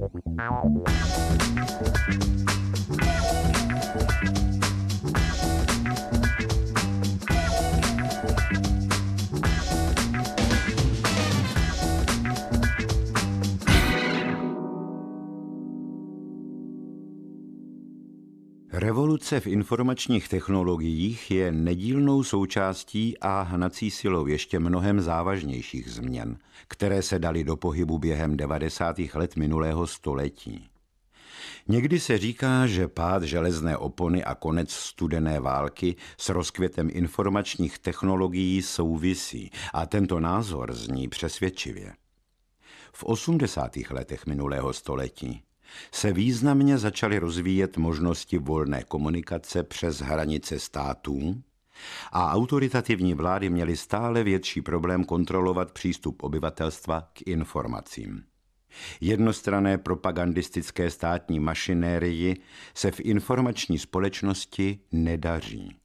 Thank you. Revoluce v informačních technologiích je nedílnou součástí a hnací silou ještě mnohem závažnějších změn, které se daly do pohybu během 90. let minulého století. Někdy se říká, že pád železné opony a konec studené války s rozkvětem informačních technologií souvisí a tento názor zní přesvědčivě. V 80. letech minulého století se významně začaly rozvíjet možnosti volné komunikace přes hranice států a autoritativní vlády měly stále větší problém kontrolovat přístup obyvatelstva k informacím. Jednostrané propagandistické státní mašinérii se v informační společnosti nedaří.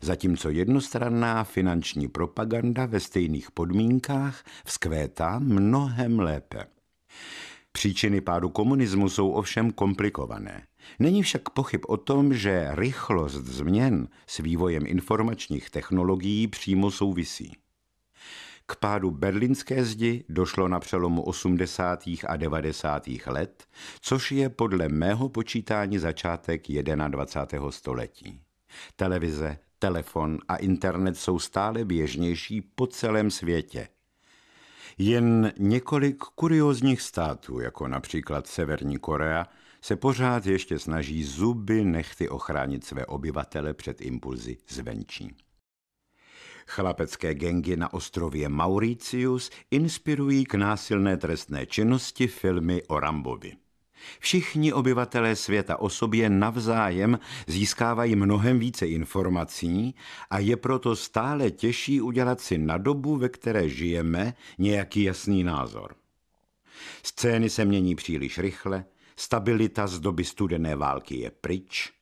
Zatímco jednostranná finanční propaganda ve stejných podmínkách vzkvétá mnohem lépe. Příčiny pádu komunismu jsou ovšem komplikované. Není však pochyb o tom, že rychlost změn s vývojem informačních technologií přímo souvisí. K pádu berlínské zdi došlo na přelomu 80. a 90. let, což je podle mého počítání začátek 21. století. Televize, telefon a internet jsou stále běžnější po celém světě – jen několik kuriozních států, jako například Severní Korea, se pořád ještě snaží zuby nechty ochránit své obyvatele před impulzy zvenčí. Chlapecké gengy na ostrově Mauritius inspirují k násilné trestné činnosti filmy o Rambovi. Všichni obyvatelé světa o sobě navzájem získávají mnohem více informací a je proto stále těžší udělat si na dobu, ve které žijeme, nějaký jasný názor. Scény se mění příliš rychle, stabilita z doby studené války je pryč,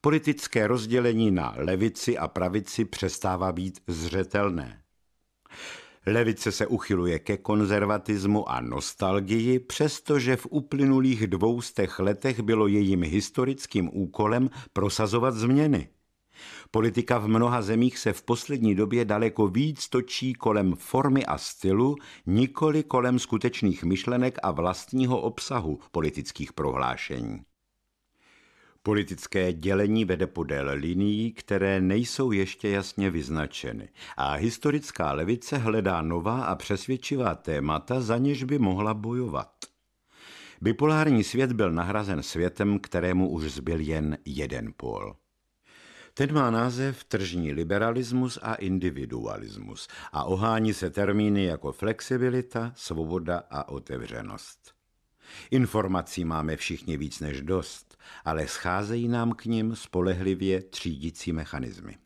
politické rozdělení na levici a pravici přestává být zřetelné. Levice se uchyluje ke konzervatismu a nostalgii, přestože v uplynulých dvoustech letech bylo jejím historickým úkolem prosazovat změny. Politika v mnoha zemích se v poslední době daleko víc točí kolem formy a stylu, nikoli kolem skutečných myšlenek a vlastního obsahu politických prohlášení. Politické dělení vede podél linií, které nejsou ještě jasně vyznačeny a historická levice hledá nová a přesvědčivá témata, za něž by mohla bojovat. Bipolární svět byl nahrazen světem, kterému už zbyl jen jeden pól. Ten má název tržní liberalismus a individualismus a ohání se termíny jako flexibilita, svoboda a otevřenost. Informací máme všichni víc než dost ale scházejí nám k nim spolehlivě třídící mechanismy.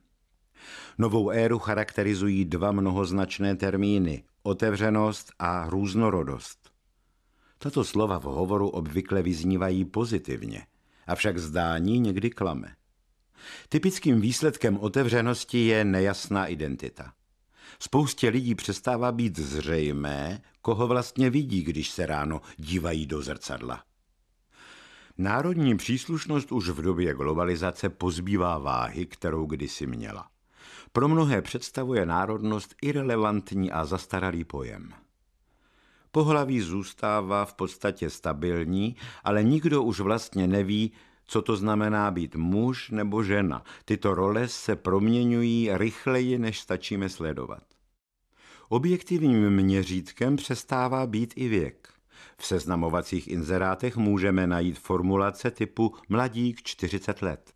Novou éru charakterizují dva mnohoznačné termíny – otevřenost a různorodost. Tato slova v hovoru obvykle vyznívají pozitivně, avšak zdání někdy klame. Typickým výsledkem otevřenosti je nejasná identita. Spoustě lidí přestává být zřejmé, koho vlastně vidí, když se ráno dívají do zrcadla. Národní příslušnost už v době globalizace pozbývá váhy, kterou kdysi měla. Pro mnohé představuje národnost irrelevantní a zastaralý pojem. Pohlaví zůstává v podstatě stabilní, ale nikdo už vlastně neví, co to znamená být muž nebo žena. Tyto role se proměňují rychleji, než stačíme sledovat. Objektivním měřítkem přestává být i věk. V seznamovacích inzerátech můžeme najít formulace typu mladík 40 let.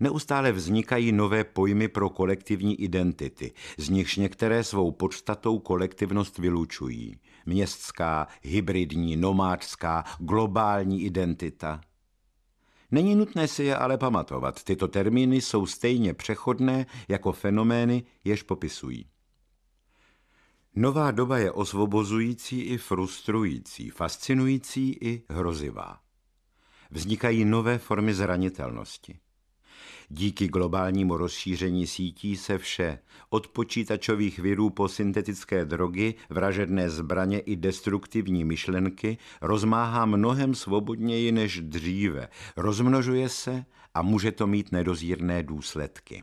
Neustále vznikají nové pojmy pro kolektivní identity, z nichž některé svou podstatou kolektivnost vylučují. Městská, hybridní, nomádská, globální identita. Není nutné si je ale pamatovat, tyto termíny jsou stejně přechodné jako fenomény, jež popisují. Nová doba je osvobozující i frustrující, fascinující i hrozivá. Vznikají nové formy zranitelnosti. Díky globálnímu rozšíření sítí se vše, od počítačových virů po syntetické drogy, vražedné zbraně i destruktivní myšlenky, rozmáhá mnohem svobodněji než dříve, rozmnožuje se a může to mít nedozírné důsledky.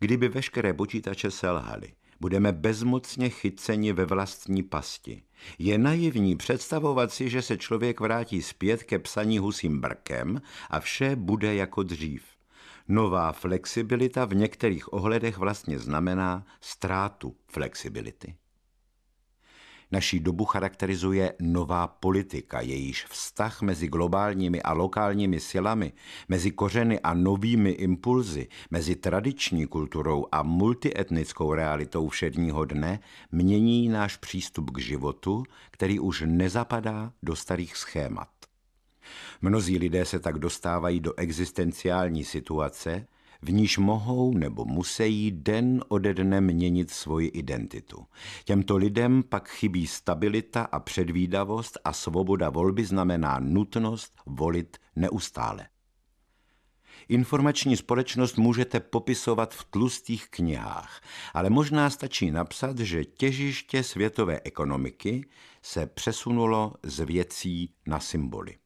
Kdyby veškeré počítače selhaly, budeme bezmocně chyceni ve vlastní pasti. Je naivní představovat si, že se člověk vrátí zpět ke psaní husím brkem a vše bude jako dřív. Nová flexibilita v některých ohledech vlastně znamená ztrátu flexibility. Naší dobu charakterizuje nová politika, jejíž vztah mezi globálními a lokálními silami, mezi kořeny a novými impulzy, mezi tradiční kulturou a multietnickou realitou všedního dne mění náš přístup k životu, který už nezapadá do starých schémat. Mnozí lidé se tak dostávají do existenciální situace, v níž mohou nebo musí den ode dne měnit svoji identitu. Těmto lidem pak chybí stabilita a předvídavost a svoboda volby znamená nutnost volit neustále. Informační společnost můžete popisovat v tlustých knihách, ale možná stačí napsat, že těžiště světové ekonomiky se přesunulo z věcí na symboly.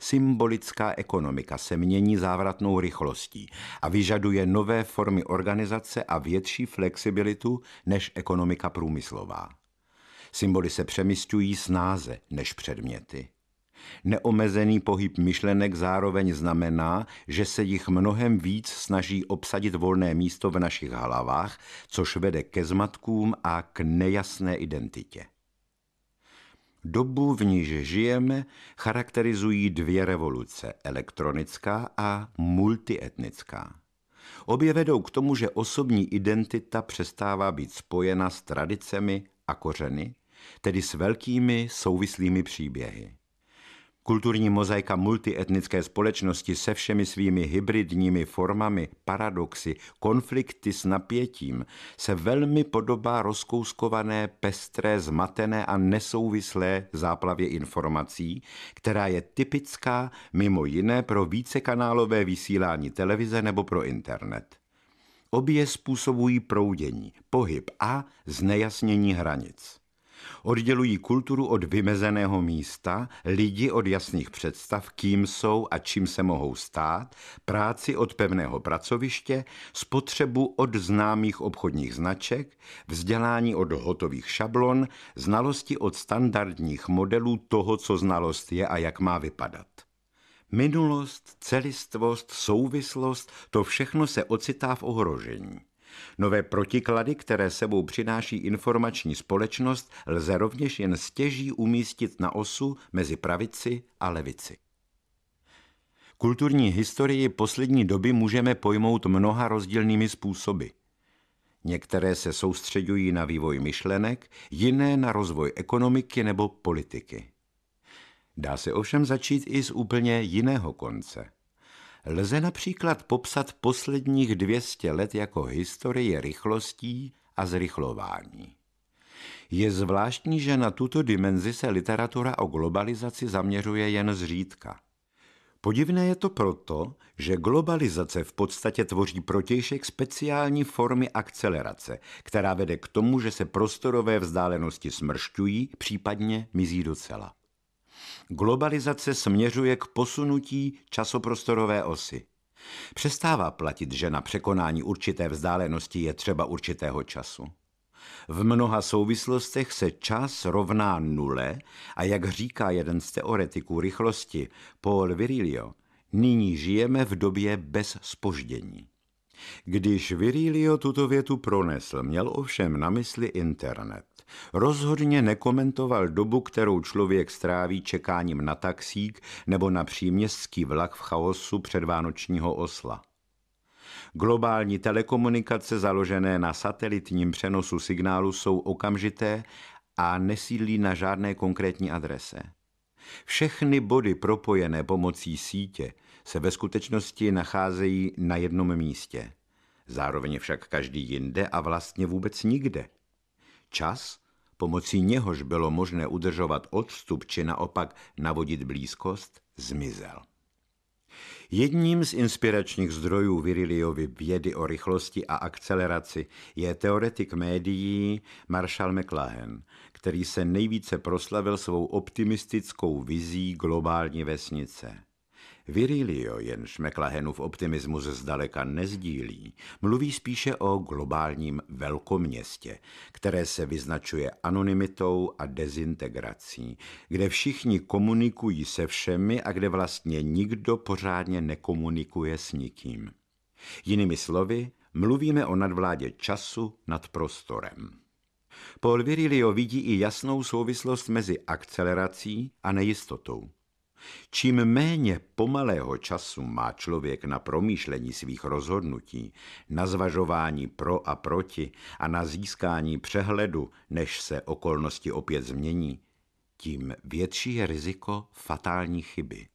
Symbolická ekonomika se mění závratnou rychlostí a vyžaduje nové formy organizace a větší flexibilitu než ekonomika průmyslová. Symboly se přemysťují snáze než předměty. Neomezený pohyb myšlenek zároveň znamená, že se jich mnohem víc snaží obsadit volné místo v našich hlavách, což vede ke zmatkům a k nejasné identitě. Dobu, v níž žijeme, charakterizují dvě revoluce, elektronická a multietnická. Obě vedou k tomu, že osobní identita přestává být spojena s tradicemi a kořeny, tedy s velkými souvislými příběhy. Kulturní mozaika multietnické společnosti se všemi svými hybridními formami, paradoxy, konflikty s napětím se velmi podobá rozkouskované, pestré, zmatené a nesouvislé záplavě informací, která je typická mimo jiné pro vícekanálové vysílání televize nebo pro internet. Obě způsobují proudění, pohyb a znejasnění hranic. Oddělují kulturu od vymezeného místa, lidi od jasných představ, kým jsou a čím se mohou stát, práci od pevného pracoviště, spotřebu od známých obchodních značek, vzdělání od hotových šablon, znalosti od standardních modelů toho, co znalost je a jak má vypadat. Minulost, celistvost, souvislost, to všechno se ocitá v ohrožení. Nové protiklady, které sebou přináší informační společnost, lze rovněž jen stěží umístit na osu mezi pravici a levici. Kulturní historii poslední doby můžeme pojmout mnoha rozdílnými způsoby. Některé se soustředují na vývoj myšlenek, jiné na rozvoj ekonomiky nebo politiky. Dá se ovšem začít i z úplně jiného konce – lze například popsat posledních 200 let jako historie rychlostí a zrychlování. Je zvláštní, že na tuto dimenzi se literatura o globalizaci zaměřuje jen zřídka. Podivné je to proto, že globalizace v podstatě tvoří protějšek speciální formy akcelerace, která vede k tomu, že se prostorové vzdálenosti smršťují, případně mizí docela. Globalizace směřuje k posunutí časoprostorové osy. Přestává platit, že na překonání určité vzdálenosti je třeba určitého času. V mnoha souvislostech se čas rovná nule a jak říká jeden z teoretiků rychlosti Paul Virilio, nyní žijeme v době bez spoždění. Když Virilio tuto větu pronesl, měl ovšem na mysli internet rozhodně nekomentoval dobu, kterou člověk stráví čekáním na taxík nebo na příměstský vlak v chaosu předvánočního osla. Globální telekomunikace založené na satelitním přenosu signálu jsou okamžité a nesídlí na žádné konkrétní adrese. Všechny body propojené pomocí sítě se ve skutečnosti nacházejí na jednom místě. Zároveň však každý jinde a vlastně vůbec nikde. Čas, pomocí něhož bylo možné udržovat odstup či naopak navodit blízkost, zmizel. Jedním z inspiračních zdrojů Viriliovi vědy o rychlosti a akceleraci je teoretik médií Marshall McLuhan, který se nejvíce proslavil svou optimistickou vizí globální vesnice – Virilio jen Šmeklahenův optimismus zdaleka nezdílí. Mluví spíše o globálním velkoměstě, které se vyznačuje anonymitou a dezintegrací, kde všichni komunikují se všemi a kde vlastně nikdo pořádně nekomunikuje s nikým. Jinými slovy, mluvíme o nadvládě času nad prostorem. Paul Virilio vidí i jasnou souvislost mezi akcelerací a nejistotou. Čím méně pomalého času má člověk na promýšlení svých rozhodnutí, na zvažování pro a proti a na získání přehledu, než se okolnosti opět změní, tím větší je riziko fatální chyby.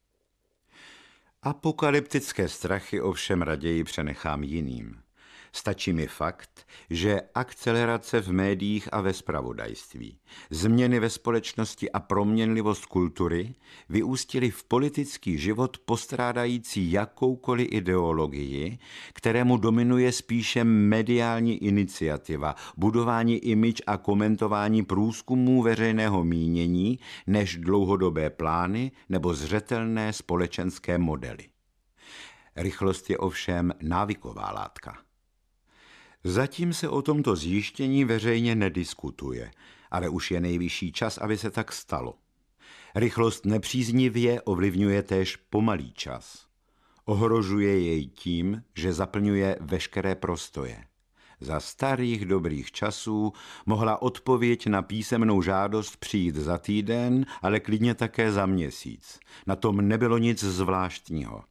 Apokalyptické strachy ovšem raději přenechám jiným. Stačí mi fakt, že akcelerace v médiích a ve spravodajství, změny ve společnosti a proměnlivost kultury vyústily v politický život postrádající jakoukoliv ideologii, kterému dominuje spíše mediální iniciativa, budování imič a komentování průzkumů veřejného mínění než dlouhodobé plány nebo zřetelné společenské modely. Rychlost je ovšem návyková látka. Zatím se o tomto zjištění veřejně nediskutuje, ale už je nejvyšší čas, aby se tak stalo. Rychlost nepříznivě ovlivňuje též pomalý čas. Ohrožuje jej tím, že zaplňuje veškeré prostoje. Za starých dobrých časů mohla odpověď na písemnou žádost přijít za týden, ale klidně také za měsíc. Na tom nebylo nic zvláštního.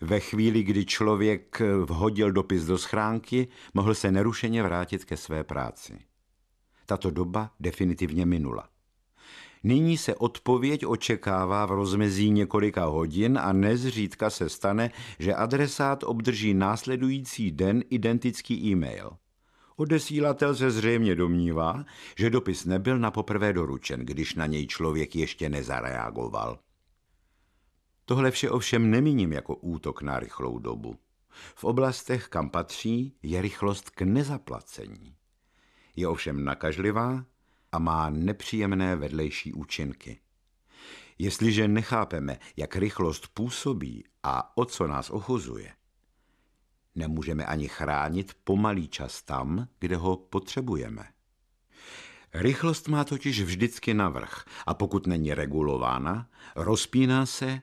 Ve chvíli, kdy člověk eh, vhodil dopis do schránky, mohl se nerušeně vrátit ke své práci. Tato doba definitivně minula. Nyní se odpověď očekává v rozmezí několika hodin a nezřídka se stane, že adresát obdrží následující den identický e-mail. Odesílatel se zřejmě domnívá, že dopis nebyl na poprvé doručen, když na něj člověk ještě nezareagoval. Tohle vše ovšem nemíním jako útok na rychlou dobu. V oblastech, kam patří, je rychlost k nezaplacení. Je ovšem nakažlivá a má nepříjemné vedlejší účinky. Jestliže nechápeme, jak rychlost působí a o co nás ochozuje, nemůžeme ani chránit pomalý čas tam, kde ho potřebujeme. Rychlost má totiž vždycky navrh a pokud není regulována, rozpíná se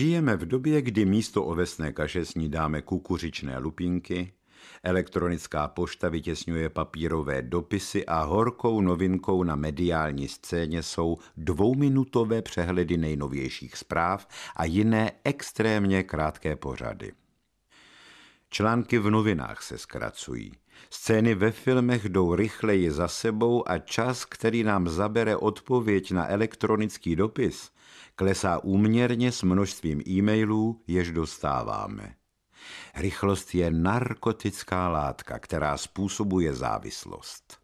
Žijeme v době, kdy místo ovesné kaše snídáme kukuřičné lupínky, elektronická pošta vytěsňuje papírové dopisy a horkou novinkou na mediální scéně jsou dvouminutové přehledy nejnovějších zpráv a jiné extrémně krátké pořady. Články v novinách se zkracují. Scény ve filmech jdou rychleji za sebou a čas, který nám zabere odpověď na elektronický dopis – klesá úměrně s množstvím e-mailů, jež dostáváme. Rychlost je narkotická látka, která způsobuje závislost.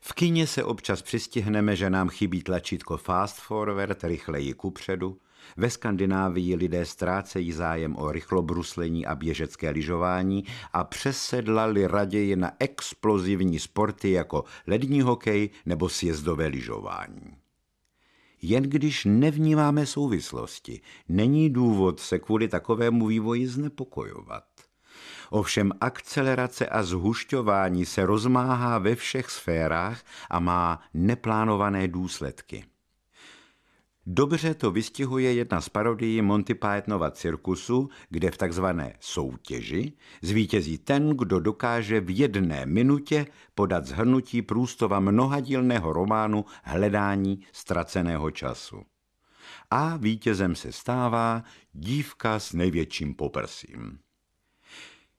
V kině se občas přistihneme, že nám chybí tlačítko fast forward, rychleji kupředu. Ve Skandinávii lidé ztrácejí zájem o rychlobruslení a běžecké lyžování a přesedlali raději na explozivní sporty jako lední hokej nebo sjezdové lyžování. Jen když nevnímáme souvislosti, není důvod se kvůli takovému vývoji znepokojovat. Ovšem akcelerace a zhušťování se rozmáhá ve všech sférách a má neplánované důsledky. Dobře to vystihuje jedna z parodií Monty Pythonova cirkusu, kde v takzvané soutěži zvítězí ten, kdo dokáže v jedné minutě podat zhrnutí průstova mnohadílného románu Hledání ztraceného času. A vítězem se stává dívka s největším poprsím.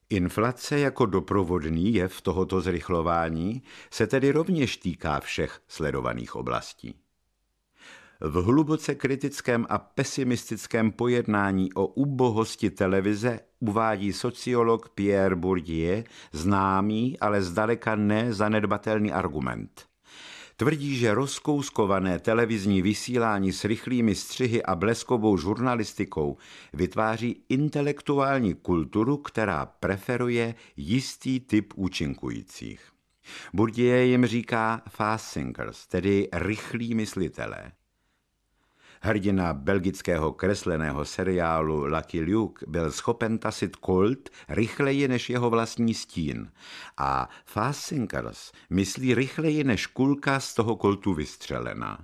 Inflace jako doprovodný jev tohoto zrychlování se tedy rovněž týká všech sledovaných oblastí v hluboce kritickém a pesimistickém pojednání o ubohosti televize uvádí sociolog Pierre Bourdieu známý, ale zdaleka ne zanedbatelný argument. Tvrdí, že rozkouskované televizní vysílání s rychlými střihy a bleskovou žurnalistikou vytváří intelektuální kulturu, která preferuje jistý typ účinkujících. Bourdieu jim říká fast thinkers, tedy rychlí myslitelé. Hrdina belgického kresleného seriálu Lucky Luke byl schopen tasit kult rychleji než jeho vlastní stín a Fassinkers myslí rychleji než kulka z toho kultu vystřelená.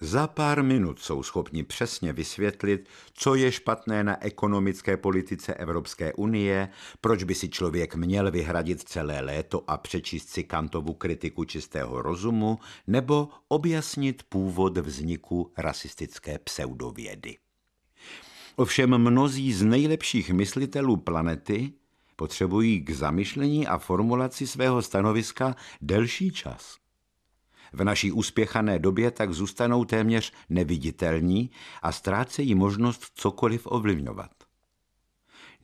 Za pár minut jsou schopni přesně vysvětlit, co je špatné na ekonomické politice Evropské unie, proč by si člověk měl vyhradit celé léto a přečíst si Kantovu kritiku čistého rozumu, nebo objasnit původ vzniku rasistické pseudovědy. Ovšem mnozí z nejlepších myslitelů planety potřebují k zamyšlení a formulaci svého stanoviska delší čas. V naší úspěchané době tak zůstanou téměř neviditelní a ztrácejí možnost cokoliv ovlivňovat.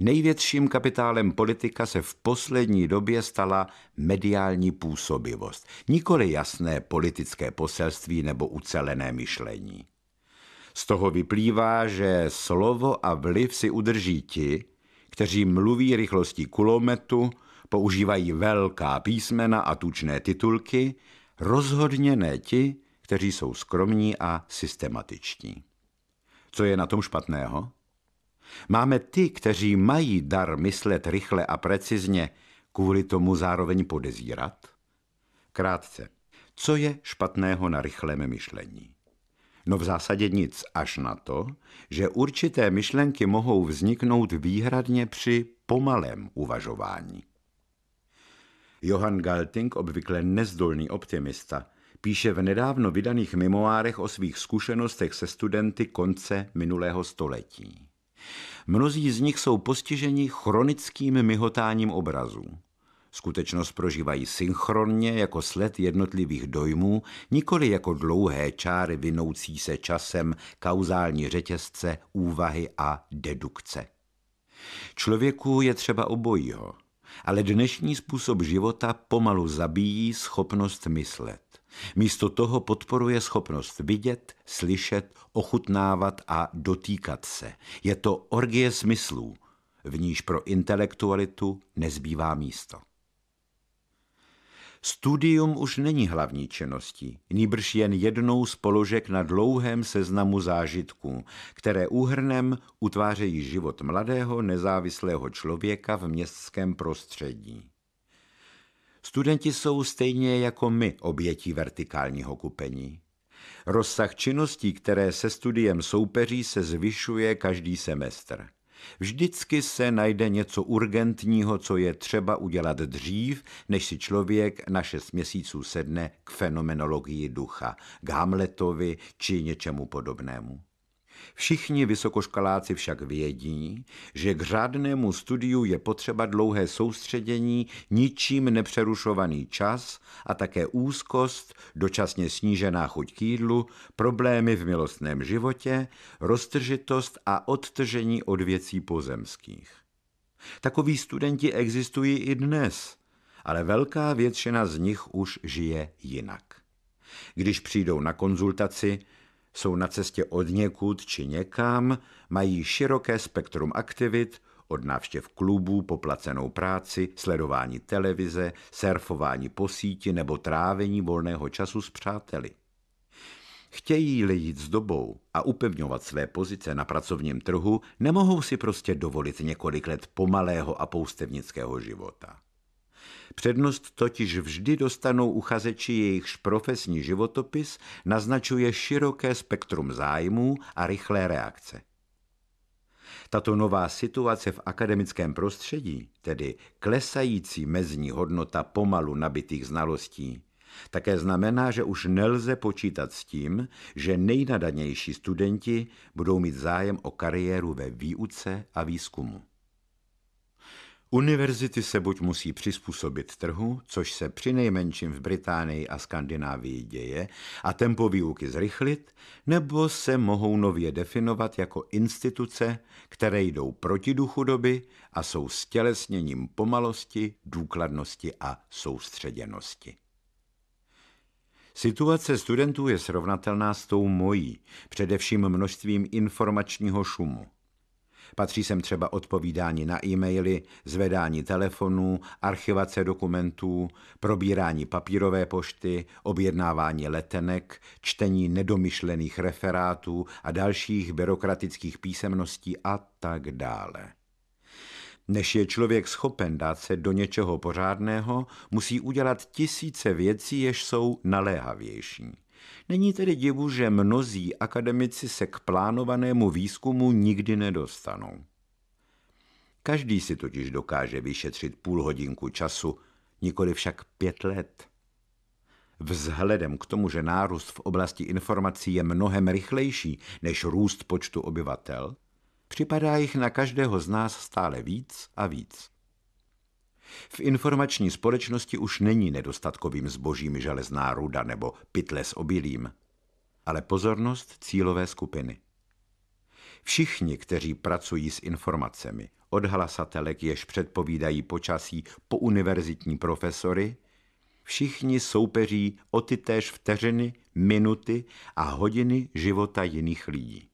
Největším kapitálem politika se v poslední době stala mediální působivost, nikoli jasné politické poselství nebo ucelené myšlení. Z toho vyplývá, že slovo a vliv si udrží ti, kteří mluví rychlostí kulometu, používají velká písmena a tučné titulky, Rozhodně ne ti, kteří jsou skromní a systematiční. Co je na tom špatného? Máme ty, kteří mají dar myslet rychle a precizně, kvůli tomu zároveň podezírat? Krátce, co je špatného na rychlém myšlení? No v zásadě nic, až na to, že určité myšlenky mohou vzniknout výhradně při pomalém uvažování. Johann Galting, obvykle nezdolný optimista, píše v nedávno vydaných memoárech o svých zkušenostech se studenty konce minulého století. Mnozí z nich jsou postiženi chronickým myhotáním obrazů. Skutečnost prožívají synchronně jako sled jednotlivých dojmů, nikoli jako dlouhé čáry vinoucí se časem, kauzální řetězce, úvahy a dedukce. Člověku je třeba obojího ale dnešní způsob života pomalu zabíjí schopnost myslet. Místo toho podporuje schopnost vidět, slyšet, ochutnávat a dotýkat se. Je to orgie smyslů, v níž pro intelektualitu nezbývá místo. Studium už není hlavní činností, nýbrž jen jednou z položek na dlouhém seznamu zážitků, které úhrnem utvářejí život mladého nezávislého člověka v městském prostředí. Studenti jsou stejně jako my obětí vertikálního kupení. Rozsah činností, které se studiem soupeří, se zvyšuje každý semestr. Vždycky se najde něco urgentního, co je třeba udělat dřív, než si člověk na šest měsíců sedne k fenomenologii ducha, k Hamletovi či něčemu podobnému. Všichni vysokoškoláci však vědí, že k řádnému studiu je potřeba dlouhé soustředění, ničím nepřerušovaný čas a také úzkost, dočasně snížená chuť k jídlu, problémy v milostném životě, roztržitost a odtržení od věcí pozemských. Takoví studenti existují i dnes, ale velká většina z nich už žije jinak. Když přijdou na konzultaci, jsou na cestě od někud či někam, mají široké spektrum aktivit, od návštěv klubů, poplacenou práci, sledování televize, surfování po síti nebo trávení volného času s přáteli. Chtějí-li jít s dobou a upevňovat své pozice na pracovním trhu, nemohou si prostě dovolit několik let pomalého a poustevnického života. Přednost totiž vždy dostanou uchazeči, jejichž profesní životopis naznačuje široké spektrum zájmů a rychlé reakce. Tato nová situace v akademickém prostředí, tedy klesající mezní hodnota pomalu nabitých znalostí, také znamená, že už nelze počítat s tím, že nejnadanější studenti budou mít zájem o kariéru ve výuce a výzkumu. Univerzity se buď musí přizpůsobit trhu, což se při nejmenším v Británii a Skandinávii děje, a tempo výuky zrychlit, nebo se mohou nově definovat jako instituce, které jdou proti duchu doby a jsou stělesněním pomalosti, důkladnosti a soustředěnosti. Situace studentů je srovnatelná s tou mojí, především množstvím informačního šumu. Patří sem třeba odpovídání na e-maily, zvedání telefonů, archivace dokumentů, probírání papírové pošty, objednávání letenek, čtení nedomyšlených referátů a dalších byrokratických písemností a tak dále. Než je člověk schopen dát se do něčeho pořádného, musí udělat tisíce věcí, jež jsou naléhavější. Není tedy divu, že mnozí akademici se k plánovanému výzkumu nikdy nedostanou. Každý si totiž dokáže vyšetřit půl hodinku času, nikoli však pět let. Vzhledem k tomu, že nárůst v oblasti informací je mnohem rychlejší než růst počtu obyvatel, připadá jich na každého z nás stále víc a víc. V informační společnosti už není nedostatkovým zbožím železná ruda nebo pytle s obilím, ale pozornost cílové skupiny. Všichni, kteří pracují s informacemi, od hlasatelek, jež předpovídají počasí po univerzitní profesory, všichni soupeří o ty též vteřiny, minuty a hodiny života jiných lidí.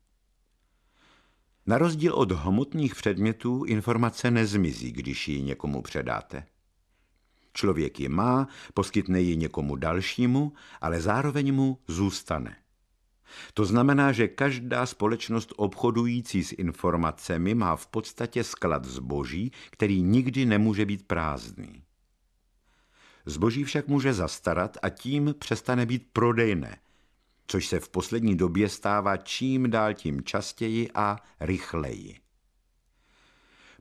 Na rozdíl od hmotných předmětů informace nezmizí, když ji někomu předáte. Člověk ji má, poskytne ji někomu dalšímu, ale zároveň mu zůstane. To znamená, že každá společnost obchodující s informacemi má v podstatě sklad zboží, který nikdy nemůže být prázdný. Zboží však může zastarat a tím přestane být prodejné – což se v poslední době stává čím dál tím častěji a rychleji.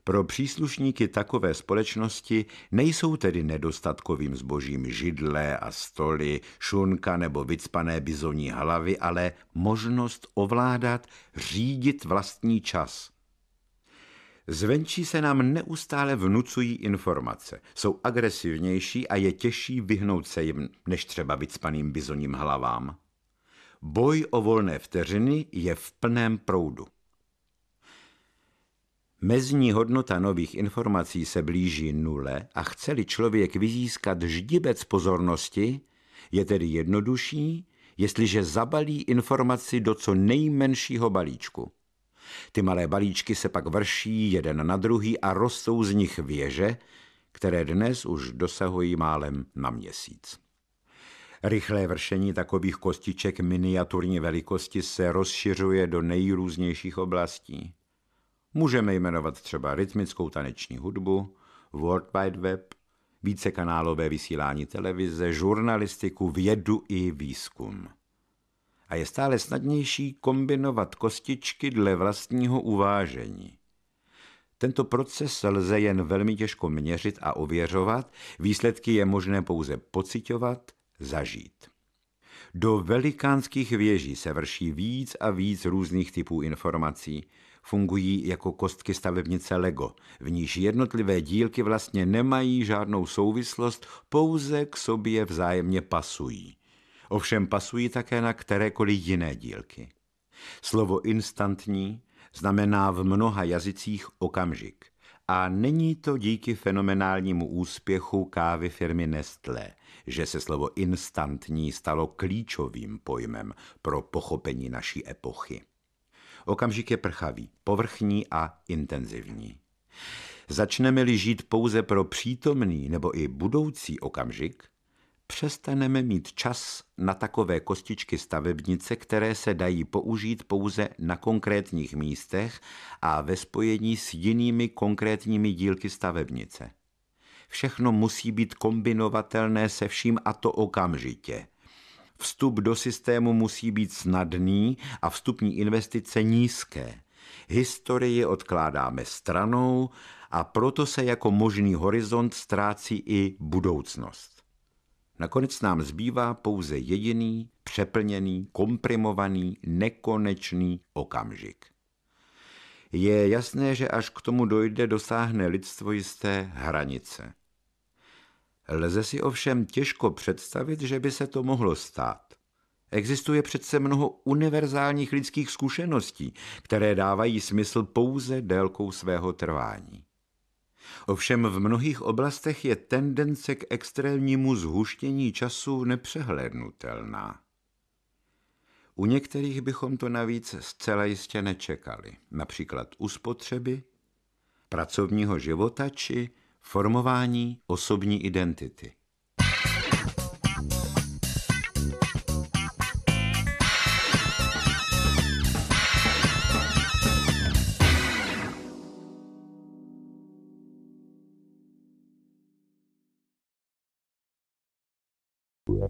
Pro příslušníky takové společnosti nejsou tedy nedostatkovým zbožím židle a stoly, šunka nebo vycpané bizoní hlavy, ale možnost ovládat, řídit vlastní čas. Zvenčí se nám neustále vnucují informace, jsou agresivnější a je těžší vyhnout se jim, než třeba vycpaným bizoním hlavám. Boj o volné vteřiny je v plném proudu. Mezní hodnota nových informací se blíží nule a chce-li člověk vyzískat ždibec pozornosti, je tedy jednodušší, jestliže zabalí informaci do co nejmenšího balíčku. Ty malé balíčky se pak vrší jeden na druhý a rostou z nich věže, které dnes už dosahují málem na měsíc. Rychlé vršení takových kostiček miniaturní velikosti se rozšiřuje do nejrůznějších oblastí. Můžeme jmenovat třeba rytmickou taneční hudbu, World Wide Web, vícekanálové vysílání televize, žurnalistiku, vědu i výzkum. A je stále snadnější kombinovat kostičky dle vlastního uvážení. Tento proces lze jen velmi těžko měřit a ověřovat, výsledky je možné pouze pocitovat zažít. Do velikánských věží se vrší víc a víc různých typů informací. Fungují jako kostky stavebnice Lego, v níž jednotlivé dílky vlastně nemají žádnou souvislost, pouze k sobě vzájemně pasují. Ovšem pasují také na kterékoliv jiné dílky. Slovo instantní znamená v mnoha jazycích okamžik. A není to díky fenomenálnímu úspěchu kávy firmy Nestlé že se slovo instantní stalo klíčovým pojmem pro pochopení naší epochy. Okamžik je prchavý, povrchní a intenzivní. Začneme-li žít pouze pro přítomný nebo i budoucí okamžik, přestaneme mít čas na takové kostičky stavebnice, které se dají použít pouze na konkrétních místech a ve spojení s jinými konkrétními dílky stavebnice. Všechno musí být kombinovatelné se vším a to okamžitě. Vstup do systému musí být snadný a vstupní investice nízké. Historii odkládáme stranou a proto se jako možný horizont ztrácí i budoucnost. Nakonec nám zbývá pouze jediný, přeplněný, komprimovaný, nekonečný okamžik. Je jasné, že až k tomu dojde, dosáhne lidstvo jisté hranice. Lze si ovšem těžko představit, že by se to mohlo stát. Existuje přece mnoho univerzálních lidských zkušeností, které dávají smysl pouze délkou svého trvání. Ovšem v mnohých oblastech je tendence k extrémnímu zhuštění času nepřehlednutelná. U některých bychom to navíc zcela jistě nečekali, například u spotřeby, pracovního života či Formování osobní identity.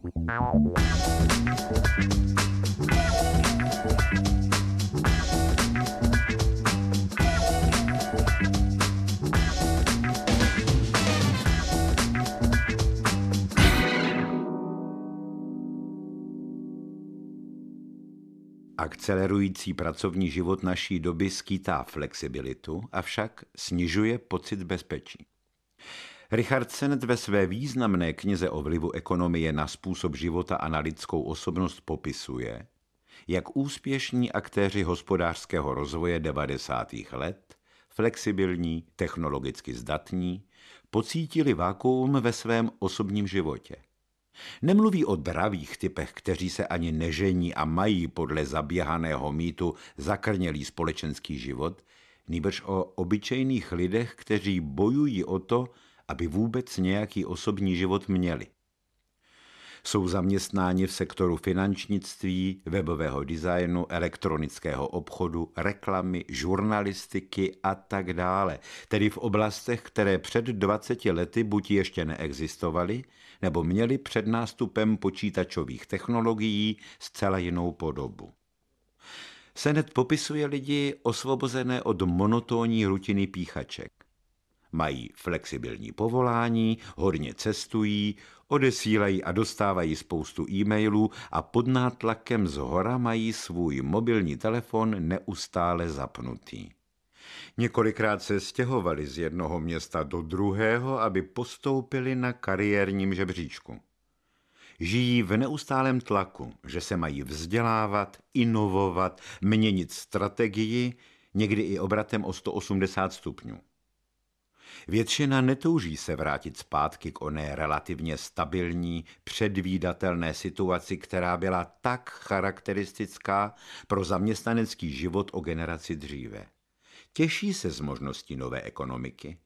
Thank you. Akcelerující pracovní život naší doby skýtá flexibilitu, avšak snižuje pocit bezpečí. Richard Sennett ve své významné knize o vlivu ekonomie na způsob života a na lidskou osobnost popisuje, jak úspěšní aktéři hospodářského rozvoje 90. let, flexibilní, technologicky zdatní, pocítili vákuum ve svém osobním životě – Nemluví o dravých typech, kteří se ani nežení a mají podle zaběhaného mýtu zakrnělý společenský život, nýbrž o obyčejných lidech, kteří bojují o to, aby vůbec nějaký osobní život měli. Jsou zaměstnáni v sektoru finančnictví, webového designu, elektronického obchodu, reklamy, žurnalistiky a tak dále. Tedy v oblastech, které před 20 lety buď ještě neexistovaly, nebo měli před nástupem počítačových technologií zcela jinou podobu. Senet popisuje lidi osvobozené od monotónní rutiny píchaček. Mají flexibilní povolání, hodně cestují, odesílají a dostávají spoustu e-mailů a pod nátlakem zhora mají svůj mobilní telefon neustále zapnutý. Několikrát se stěhovali z jednoho města do druhého, aby postoupili na kariérním žebříčku. Žijí v neustálém tlaku, že se mají vzdělávat, inovovat, měnit strategii, někdy i obratem o 180 stupňů. Většina netouží se vrátit zpátky k oné relativně stabilní, předvídatelné situaci, která byla tak charakteristická pro zaměstnanecký život o generaci dříve těší se z možnosti nové ekonomiky.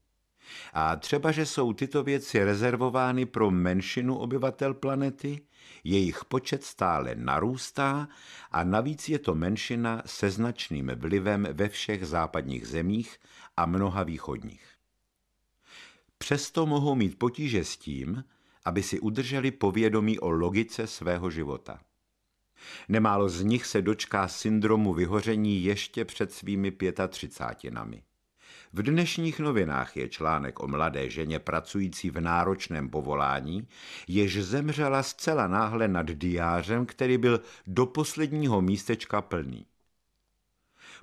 A třeba, že jsou tyto věci rezervovány pro menšinu obyvatel planety, jejich počet stále narůstá a navíc je to menšina se značným vlivem ve všech západních zemích a mnoha východních. Přesto mohou mít potíže s tím, aby si udrželi povědomí o logice svého života. Nemálo z nich se dočká syndromu vyhoření ještě před svými pětatřicátinami. V dnešních novinách je článek o mladé ženě pracující v náročném povolání, jež zemřela zcela náhle nad diářem, který byl do posledního místečka plný.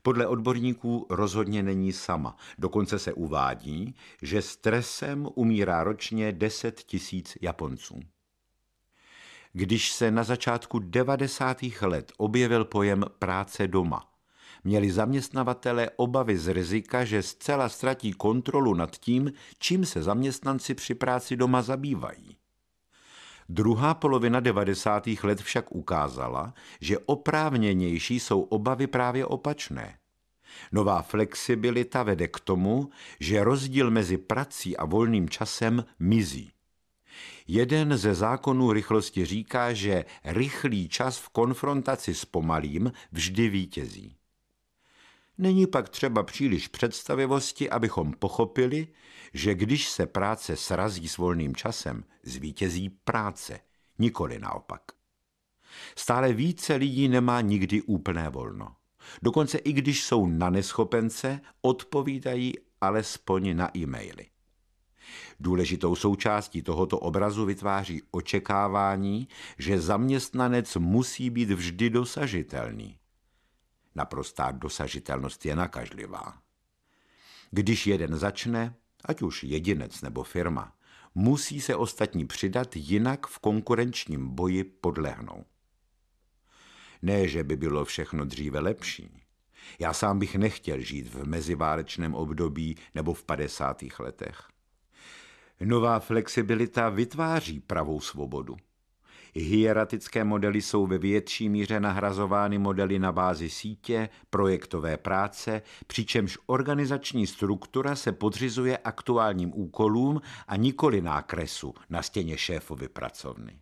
Podle odborníků rozhodně není sama. Dokonce se uvádí, že stresem umírá ročně 10 tisíc Japonců když se na začátku 90. let objevil pojem práce doma. Měli zaměstnavatele obavy z rizika, že zcela ztratí kontrolu nad tím, čím se zaměstnanci při práci doma zabývají. Druhá polovina 90. let však ukázala, že oprávněnější jsou obavy právě opačné. Nová flexibilita vede k tomu, že rozdíl mezi prací a volným časem mizí. Jeden ze zákonů rychlosti říká, že rychlý čas v konfrontaci s pomalým vždy vítězí. Není pak třeba příliš představivosti, abychom pochopili, že když se práce srazí s volným časem, zvítězí práce, nikoli naopak. Stále více lidí nemá nikdy úplné volno. Dokonce i když jsou na neschopence, odpovídají alespoň na e-maily. Důležitou součástí tohoto obrazu vytváří očekávání, že zaměstnanec musí být vždy dosažitelný. Naprostá dosažitelnost je nakažlivá. Když jeden začne, ať už jedinec nebo firma, musí se ostatní přidat, jinak v konkurenčním boji podlehnou. Ne, že by bylo všechno dříve lepší. Já sám bych nechtěl žít v meziválečném období nebo v 50. letech. Nová flexibilita vytváří pravou svobodu. Hieratické modely jsou ve větší míře nahrazovány modely na bázi sítě, projektové práce, přičemž organizační struktura se podřizuje aktuálním úkolům a nikoli nákresu na stěně šéfovy pracovny.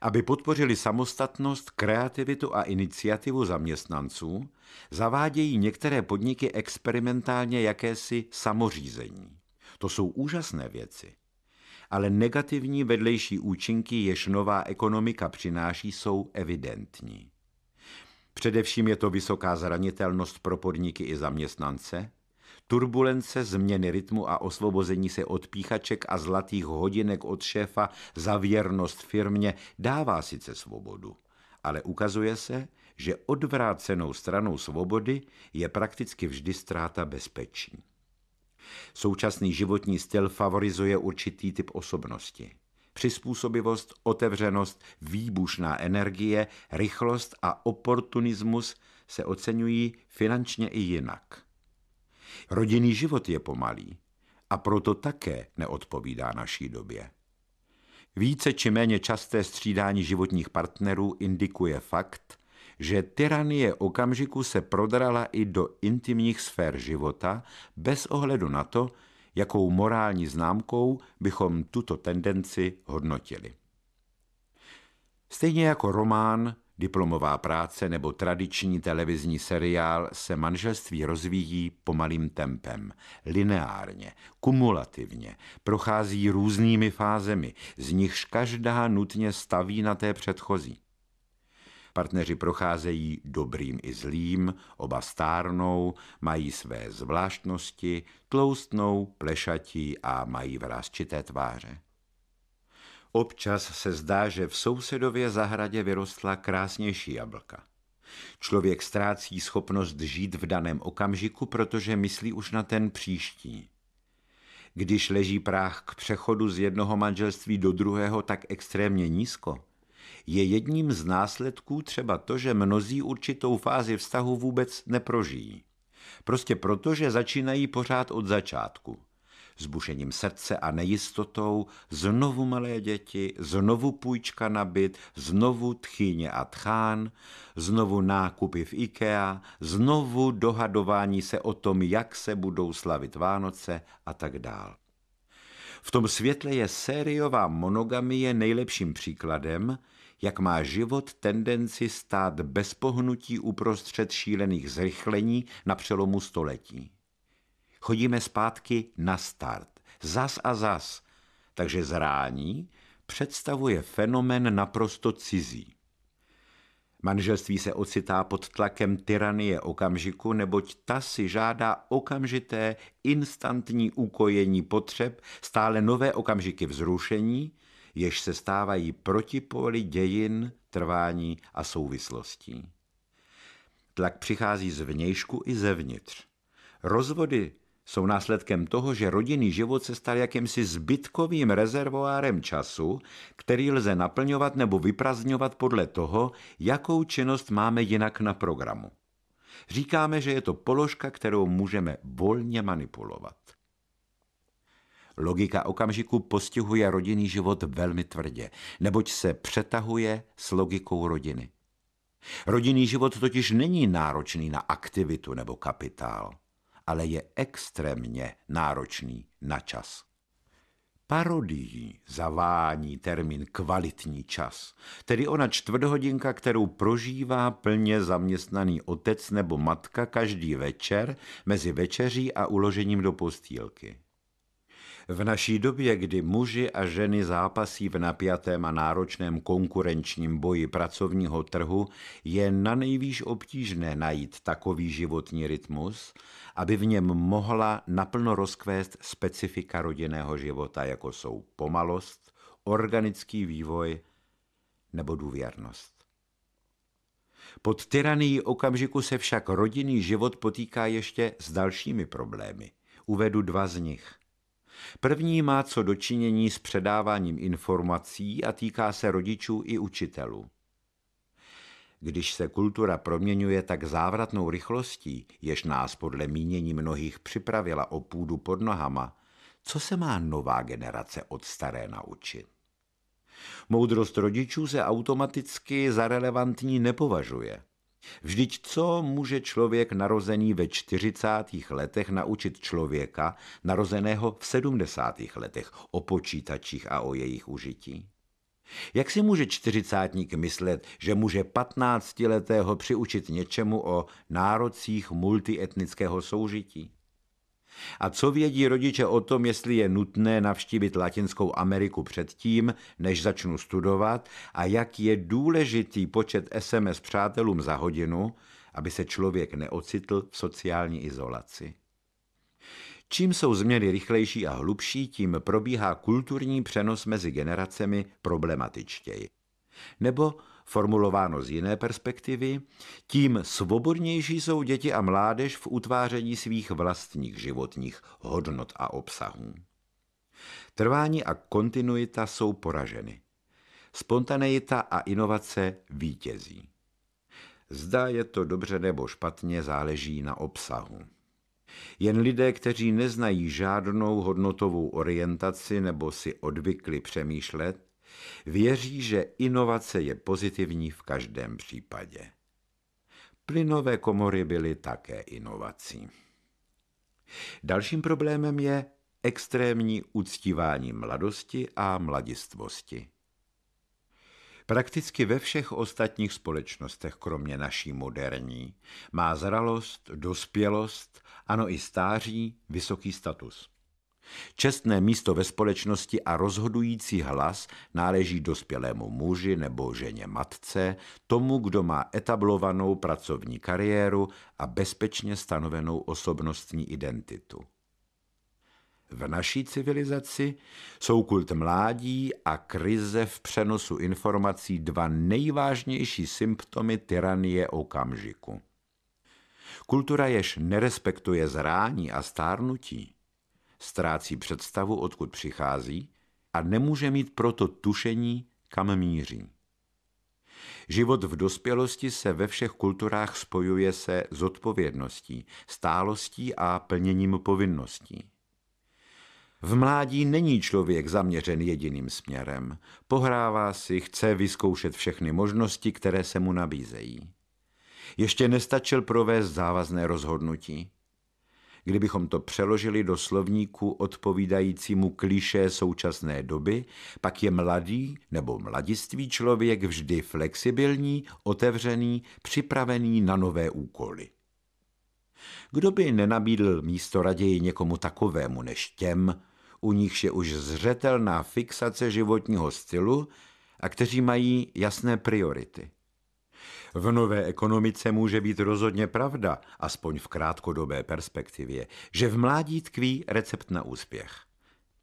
Aby podpořili samostatnost, kreativitu a iniciativu zaměstnanců, zavádějí některé podniky experimentálně jakési samořízení. To jsou úžasné věci ale negativní vedlejší účinky, jež nová ekonomika přináší, jsou evidentní. Především je to vysoká zranitelnost pro podniky i zaměstnance, turbulence, změny rytmu a osvobození se od píchaček a zlatých hodinek od šéfa za věrnost firmě dává sice svobodu, ale ukazuje se, že odvrácenou stranou svobody je prakticky vždy ztráta bezpečí. Současný životní styl favorizuje určitý typ osobnosti. Přizpůsobivost, otevřenost, výbušná energie, rychlost a oportunismus se oceňují finančně i jinak. Rodinný život je pomalý a proto také neodpovídá naší době. Více či méně časté střídání životních partnerů indikuje fakt, že tyranie okamžiku se prodrala i do intimních sfér života bez ohledu na to, jakou morální známkou bychom tuto tendenci hodnotili. Stejně jako román, diplomová práce nebo tradiční televizní seriál se manželství rozvíjí pomalým tempem, lineárně, kumulativně, prochází různými fázemi, z nichž každá nutně staví na té předchozí. Partneři procházejí dobrým i zlým, oba stárnou, mají své zvláštnosti, tloustnou, plešatí a mají vrázčité tváře. Občas se zdá, že v sousedově zahradě vyrostla krásnější jablka. Člověk ztrácí schopnost žít v daném okamžiku, protože myslí už na ten příští. Když leží práh k přechodu z jednoho manželství do druhého tak extrémně nízko, je jedním z následků třeba to, že mnozí určitou fázi vztahu vůbec neprožijí. Prostě proto, že začínají pořád od začátku. S bušením srdce a nejistotou, znovu malé děti, znovu půjčka na byt, znovu tchýně a tchán, znovu nákupy v IKEA, znovu dohadování se o tom, jak se budou slavit Vánoce a tak dál. V tom světle je sériová monogamie nejlepším příkladem, jak má život tendenci stát bez pohnutí uprostřed šílených zrychlení na přelomu století. Chodíme zpátky na start, zas a zas, takže zrání představuje fenomen naprosto cizí. Manželství se ocitá pod tlakem tyranie okamžiku, neboť ta si žádá okamžité, instantní ukojení potřeb, stále nové okamžiky vzrušení – jež se stávají protipóly dějin, trvání a souvislostí. Tlak přichází z vnějšku i zevnitř. Rozvody jsou následkem toho, že rodinný život se stal jakýmsi zbytkovým rezervoárem času, který lze naplňovat nebo vyprazňovat podle toho, jakou činnost máme jinak na programu. Říkáme, že je to položka, kterou můžeme volně manipulovat. Logika okamžiku postihuje rodinný život velmi tvrdě, neboť se přetahuje s logikou rodiny. Rodinný život totiž není náročný na aktivitu nebo kapitál, ale je extrémně náročný na čas. Parodií zavání termín kvalitní čas, tedy ona čtvrthodinka, kterou prožívá plně zaměstnaný otec nebo matka každý večer mezi večeří a uložením do postýlky. V naší době, kdy muži a ženy zápasí v napjatém a náročném konkurenčním boji pracovního trhu, je na nejvýš obtížné najít takový životní rytmus, aby v něm mohla naplno rozkvést specifika rodinného života, jako jsou pomalost, organický vývoj nebo důvěrnost. Pod tyranií okamžiku se však rodinný život potýká ještě s dalšími problémy. Uvedu dva z nich. První má co dočinění s předáváním informací a týká se rodičů i učitelů. Když se kultura proměňuje tak závratnou rychlostí, jež nás podle mínění mnohých připravila o půdu pod nohama, co se má nová generace od staré naučit? Moudrost rodičů se automaticky za relevantní nepovažuje. Vždyť co může člověk narozený ve 40. letech naučit člověka narozeného v 70. letech o počítačích a o jejich užití? Jak si může čtyřicátník myslet, že může patnáctiletého přiučit něčemu o nárocích multietnického soužití? A co vědí rodiče o tom, jestli je nutné navštívit Latinskou Ameriku předtím, než začnu studovat a jak je důležitý počet SMS přátelům za hodinu, aby se člověk neocitl v sociální izolaci. Čím jsou změny rychlejší a hlubší, tím probíhá kulturní přenos mezi generacemi problematičtěji. Nebo formulováno z jiné perspektivy, tím svobodnější jsou děti a mládež v utváření svých vlastních životních hodnot a obsahů. Trvání a kontinuita jsou poraženy. Spontaneita a inovace vítězí. Zda je to dobře nebo špatně, záleží na obsahu. Jen lidé, kteří neznají žádnou hodnotovou orientaci nebo si odvykli přemýšlet, Věří, že inovace je pozitivní v každém případě. Plynové komory byly také inovací. Dalším problémem je extrémní uctívání mladosti a mladistvosti. Prakticky ve všech ostatních společnostech, kromě naší moderní, má zralost, dospělost, ano i stáří, vysoký status. Čestné místo ve společnosti a rozhodující hlas náleží dospělému muži nebo ženě matce, tomu, kdo má etablovanou pracovní kariéru a bezpečně stanovenou osobnostní identitu. V naší civilizaci jsou kult mládí a krize v přenosu informací dva nejvážnější symptomy tyranie okamžiku. Kultura, jež nerespektuje zrání a stárnutí, ztrácí představu, odkud přichází a nemůže mít proto tušení, kam míří. Život v dospělosti se ve všech kulturách spojuje se s odpovědností, stálostí a plněním povinností. V mládí není člověk zaměřen jediným směrem. Pohrává si, chce vyzkoušet všechny možnosti, které se mu nabízejí. Ještě nestačil provést závazné rozhodnutí. Kdybychom to přeložili do slovníku odpovídajícímu kliše současné doby, pak je mladý nebo mladiství člověk vždy flexibilní, otevřený, připravený na nové úkoly. Kdo by nenabídl místo raději někomu takovému než těm, u nichž je už zřetelná fixace životního stylu a kteří mají jasné priority. V nové ekonomice může být rozhodně pravda, aspoň v krátkodobé perspektivě, že v mládí tkví recept na úspěch.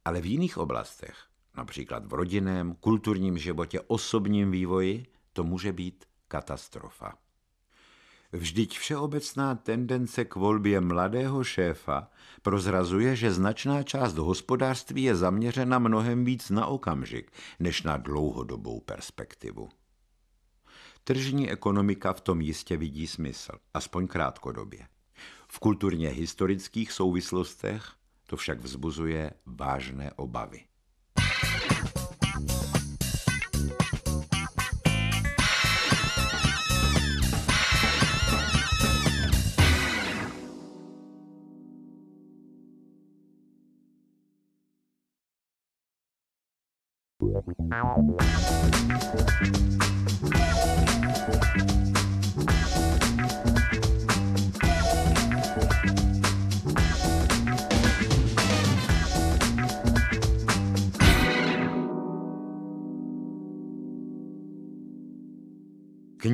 Ale v jiných oblastech, například v rodinném, kulturním životě, osobním vývoji, to může být katastrofa. Vždyť všeobecná tendence k volbě mladého šéfa prozrazuje, že značná část hospodářství je zaměřena mnohem víc na okamžik než na dlouhodobou perspektivu. Tržní ekonomika v tom jistě vidí smysl, aspoň krátkodobě. V kulturně historických souvislostech to však vzbuzuje vážné obavy. Thank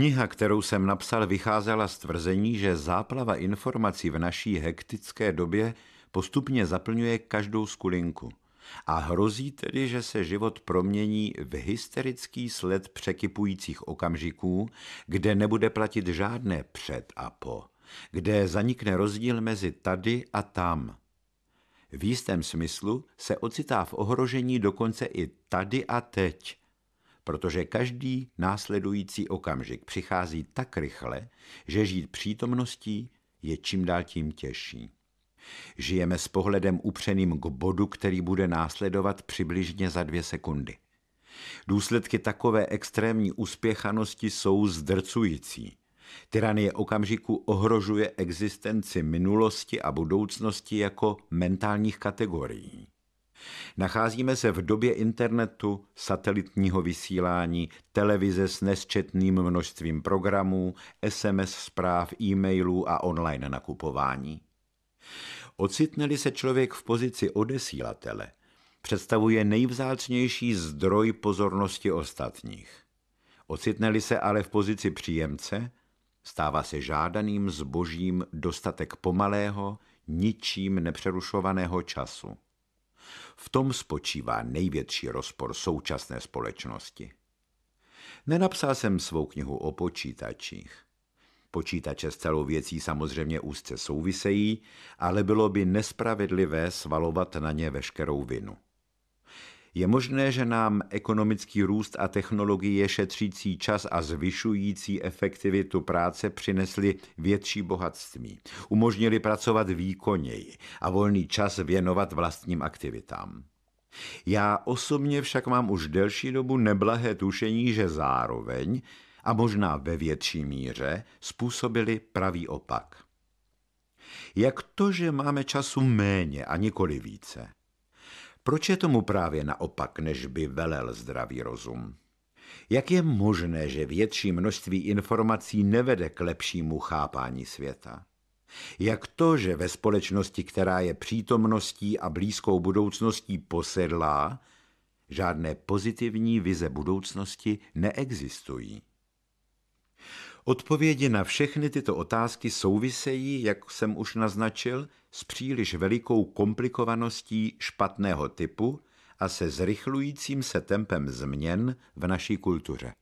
Kniha, kterou jsem napsal, vycházela z tvrzení, že záplava informací v naší hektické době postupně zaplňuje každou skulinku. A hrozí tedy, že se život promění v hysterický sled překypujících okamžiků, kde nebude platit žádné před a po, kde zanikne rozdíl mezi tady a tam. V jistém smyslu se ocitá v ohrožení dokonce i tady a teď – protože každý následující okamžik přichází tak rychle, že žít přítomností je čím dál tím těžší. Žijeme s pohledem upřeným k bodu, který bude následovat přibližně za dvě sekundy. Důsledky takové extrémní uspěchanosti jsou zdrcující. Tyranie okamžiku ohrožuje existenci minulosti a budoucnosti jako mentálních kategorií. Nacházíme se v době internetu, satelitního vysílání, televize s nesčetným množstvím programů, SMS zpráv, e-mailů a online nakupování. Ocitneli se člověk v pozici odesílatele, představuje nejvzácnější zdroj pozornosti ostatních. Ocitneli se ale v pozici příjemce, stává se žádaným zbožím dostatek pomalého, ničím nepřerušovaného času. V tom spočívá největší rozpor současné společnosti. Nenapsal jsem svou knihu o počítačích. Počítače s celou věcí samozřejmě úzce souvisejí, ale bylo by nespravedlivé svalovat na ně veškerou vinu. Je možné, že nám ekonomický růst a technologie šetřící čas a zvyšující efektivitu práce přinesly větší bohatství, umožnili pracovat výkonněji a volný čas věnovat vlastním aktivitám. Já osobně však mám už delší dobu neblahé tušení, že zároveň a možná ve větší míře způsobili pravý opak. Jak to, že máme času méně a nikoli více? Proč je tomu právě naopak, než by velel zdravý rozum? Jak je možné, že větší množství informací nevede k lepšímu chápání světa? Jak to, že ve společnosti, která je přítomností a blízkou budoucností posedlá, žádné pozitivní vize budoucnosti neexistují? Odpovědi na všechny tyto otázky souvisejí, jak jsem už naznačil, s příliš velikou komplikovaností špatného typu a se zrychlujícím se tempem změn v naší kultuře.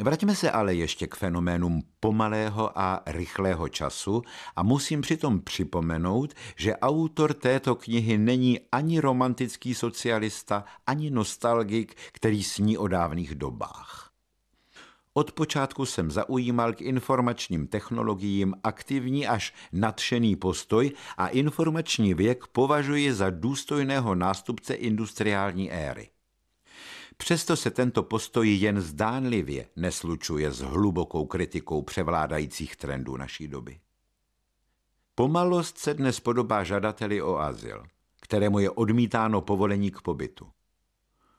Vraťme se ale ještě k fenoménům pomalého a rychlého času a musím přitom připomenout, že autor této knihy není ani romantický socialista, ani nostalgik, který sní o dávných dobách. Od počátku jsem zaujímal k informačním technologiím aktivní až nadšený postoj a informační věk považuji za důstojného nástupce industriální éry. Přesto se tento postoj jen zdánlivě neslučuje s hlubokou kritikou převládajících trendů naší doby. Pomalost se dnes podobá žadateli o azyl, kterému je odmítáno povolení k pobytu.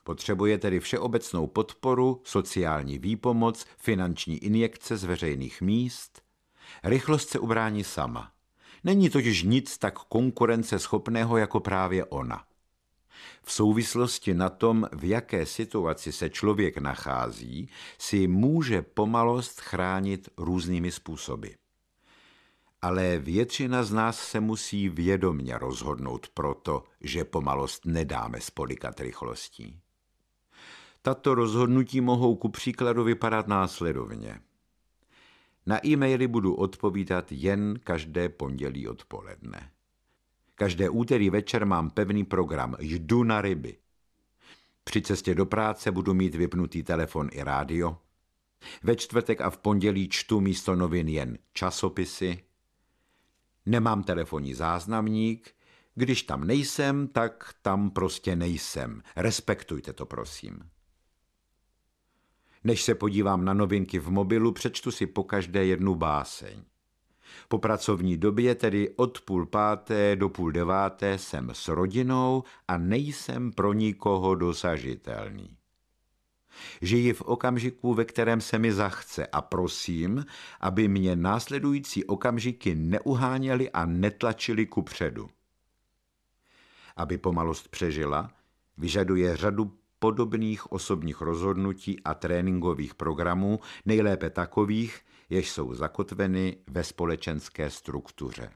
Potřebuje tedy všeobecnou podporu, sociální výpomoc, finanční injekce z veřejných míst. Rychlost se ubrání sama. Není totiž nic tak konkurenceschopného jako právě ona. V souvislosti na tom, v jaké situaci se člověk nachází, si může pomalost chránit různými způsoby. Ale většina z nás se musí vědomně rozhodnout proto, že pomalost nedáme spolikat rychlostí. Tato rozhodnutí mohou ku příkladu vypadat následovně. Na e-maily budu odpovídat jen každé pondělí odpoledne. Každé úterý večer mám pevný program. Jdu na ryby. Při cestě do práce budu mít vypnutý telefon i rádio. Ve čtvrtek a v pondělí čtu místo novin jen časopisy. Nemám telefonní záznamník. Když tam nejsem, tak tam prostě nejsem. Respektujte to, prosím. Než se podívám na novinky v mobilu, přečtu si po každé jednu báseň. Po pracovní době, tedy od půl páté do půl deváté, jsem s rodinou a nejsem pro nikoho dosažitelný. Žiji v okamžiku, ve kterém se mi zachce a prosím, aby mě následující okamžiky neuháněly a netlačily ku předu. Aby pomalost přežila, vyžaduje řadu podobných osobních rozhodnutí a tréninkových programů, nejlépe takových, jež jsou zakotveny ve společenské struktuře.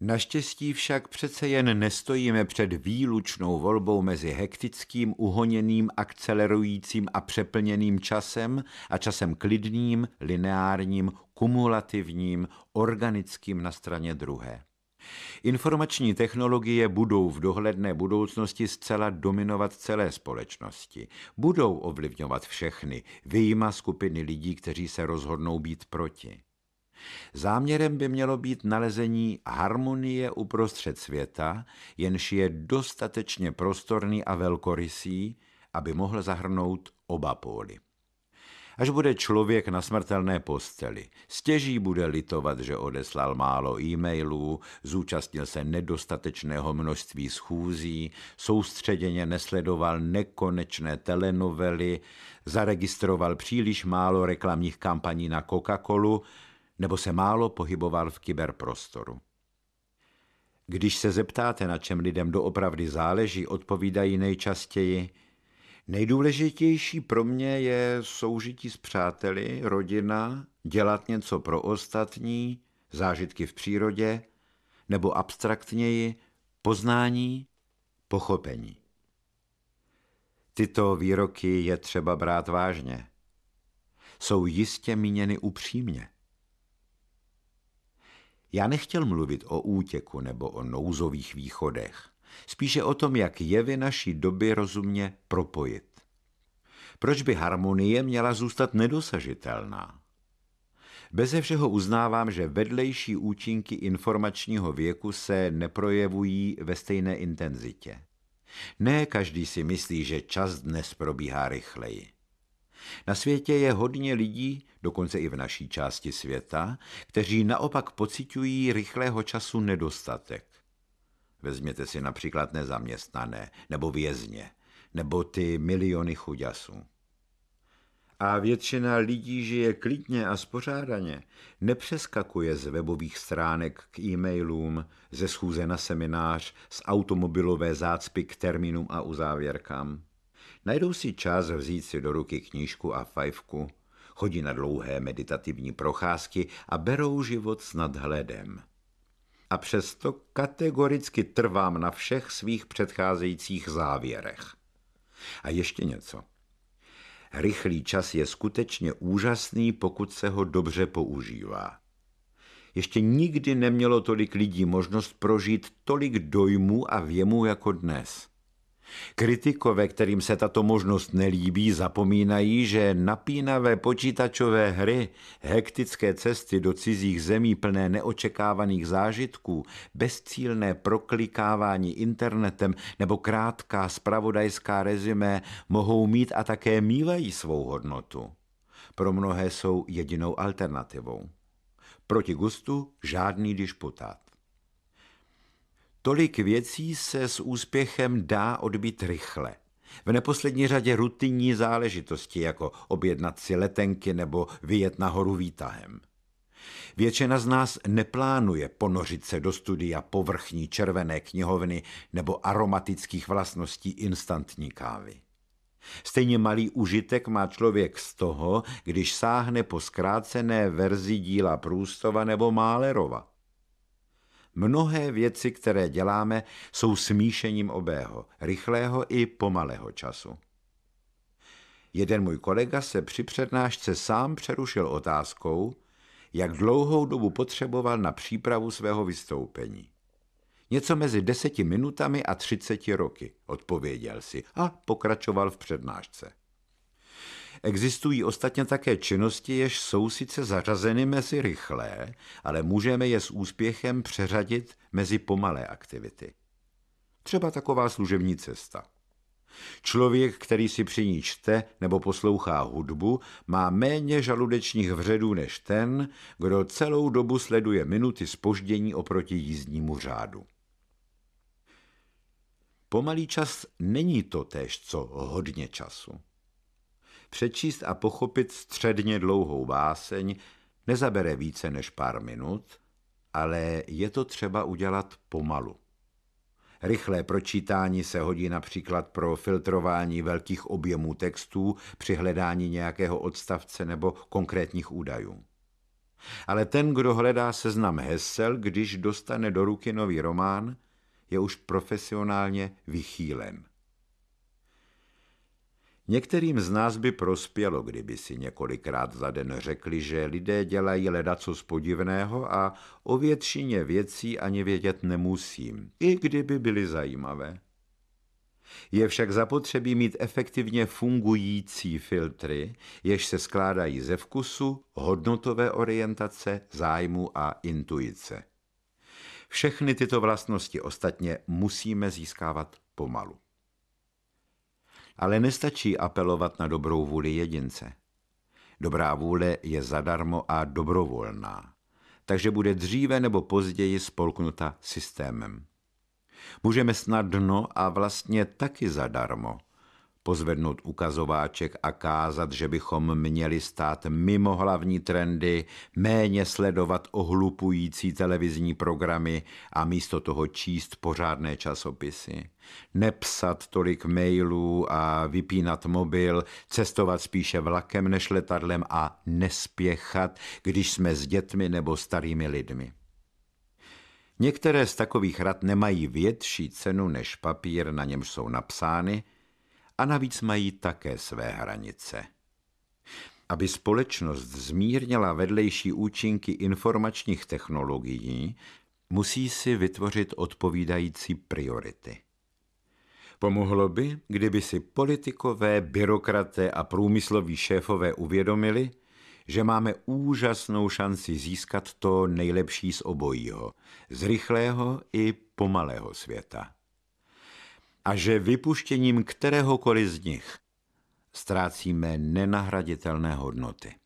Naštěstí však přece jen nestojíme před výlučnou volbou mezi hektickým, uhoněným, akcelerujícím a přeplněným časem a časem klidným, lineárním, kumulativním, organickým na straně druhé. Informační technologie budou v dohledné budoucnosti zcela dominovat celé společnosti. Budou ovlivňovat všechny, vyjma skupiny lidí, kteří se rozhodnou být proti. Záměrem by mělo být nalezení harmonie uprostřed světa, jenž je dostatečně prostorný a velkorysý, aby mohl zahrnout oba póly až bude člověk na smrtelné posteli. Stěží bude litovat, že odeslal málo e-mailů, zúčastnil se nedostatečného množství schůzí, soustředěně nesledoval nekonečné telenovely, zaregistroval příliš málo reklamních kampaní na Coca-Colu nebo se málo pohyboval v kyberprostoru. Když se zeptáte, na čem lidem doopravdy záleží, odpovídají nejčastěji – Nejdůležitější pro mě je soužití s přáteli, rodina, dělat něco pro ostatní, zážitky v přírodě, nebo abstraktněji poznání, pochopení. Tyto výroky je třeba brát vážně. Jsou jistě míněny upřímně. Já nechtěl mluvit o útěku nebo o nouzových východech spíše o tom, jak jevy naší doby rozumně propojit. Proč by harmonie měla zůstat nedosažitelná? Beze všeho uznávám, že vedlejší účinky informačního věku se neprojevují ve stejné intenzitě. Ne každý si myslí, že čas dnes probíhá rychleji. Na světě je hodně lidí, dokonce i v naší části světa, kteří naopak pocitují rychlého času nedostatek. Vezměte si například nezaměstnané, nebo vězně, nebo ty miliony chuďasů. A většina lidí žije klidně a spořádaně, nepřeskakuje z webových stránek k e-mailům, ze schůze na seminář, z automobilové zácpy k termínům a uzávěrkám. Najdou si čas vzít si do ruky knížku a fajfku, chodí na dlouhé meditativní procházky a berou život s nadhledem a přesto kategoricky trvám na všech svých předcházejících závěrech. A ještě něco. Rychlý čas je skutečně úžasný, pokud se ho dobře používá. Ještě nikdy nemělo tolik lidí možnost prožít tolik dojmů a věmů jako dnes – Kritikové, kterým se tato možnost nelíbí, zapomínají, že napínavé počítačové hry, hektické cesty do cizích zemí plné neočekávaných zážitků, bezcílné proklikávání internetem nebo krátká spravodajská rezime mohou mít a také mívají svou hodnotu. Pro mnohé jsou jedinou alternativou. Proti gustu žádný disputát. Tolik věcí se s úspěchem dá odbít rychle. V neposlední řadě rutinní záležitosti, jako objednat si letenky nebo vyjet nahoru výtahem. Většina z nás neplánuje ponořit se do studia povrchní červené knihovny nebo aromatických vlastností instantní kávy. Stejně malý užitek má člověk z toho, když sáhne po zkrácené verzi díla Průstova nebo Málerova. Mnohé věci, které děláme, jsou smíšením obého, rychlého i pomalého času. Jeden můj kolega se při přednášce sám přerušil otázkou, jak dlouhou dobu potřeboval na přípravu svého vystoupení. Něco mezi deseti minutami a třiceti roky, odpověděl si a pokračoval v přednášce. Existují ostatně také činnosti, jež jsou sice zařazeny mezi rychlé, ale můžeme je s úspěchem přeřadit mezi pomalé aktivity. Třeba taková služební cesta. Člověk, který si při ní čte nebo poslouchá hudbu, má méně žaludečních vředů než ten, kdo celou dobu sleduje minuty spoždění oproti jízdnímu řádu. Pomalý čas není to též, co hodně času přečíst a pochopit středně dlouhou báseň nezabere více než pár minut, ale je to třeba udělat pomalu. Rychlé pročítání se hodí například pro filtrování velkých objemů textů při hledání nějakého odstavce nebo konkrétních údajů. Ale ten, kdo hledá seznam hesel, když dostane do ruky nový román, je už profesionálně vychýlen. Některým z nás by prospělo, kdyby si několikrát za den řekli, že lidé dělají co z podivného a o většině věcí ani vědět nemusím, i kdyby byly zajímavé. Je však zapotřebí mít efektivně fungující filtry, jež se skládají ze vkusu, hodnotové orientace, zájmu a intuice. Všechny tyto vlastnosti ostatně musíme získávat pomalu. Ale nestačí apelovat na dobrou vůli jedince. Dobrá vůle je zadarmo a dobrovolná, takže bude dříve nebo později spolknuta systémem. Můžeme snadno a vlastně taky zadarmo – pozvednout ukazováček a kázat, že bychom měli stát mimo hlavní trendy, méně sledovat ohlupující televizní programy a místo toho číst pořádné časopisy. Nepsat tolik mailů a vypínat mobil, cestovat spíše vlakem než letadlem a nespěchat, když jsme s dětmi nebo starými lidmi. Některé z takových rad nemají větší cenu než papír, na němž jsou napsány, a navíc mají také své hranice. Aby společnost zmírnila vedlejší účinky informačních technologií, musí si vytvořit odpovídající priority. Pomohlo by, kdyby si politikové, byrokraté a průmysloví šéfové uvědomili, že máme úžasnou šanci získat to nejlepší z obojího, z rychlého i pomalého světa a že vypuštěním kteréhokoliv z nich ztrácíme nenahraditelné hodnoty.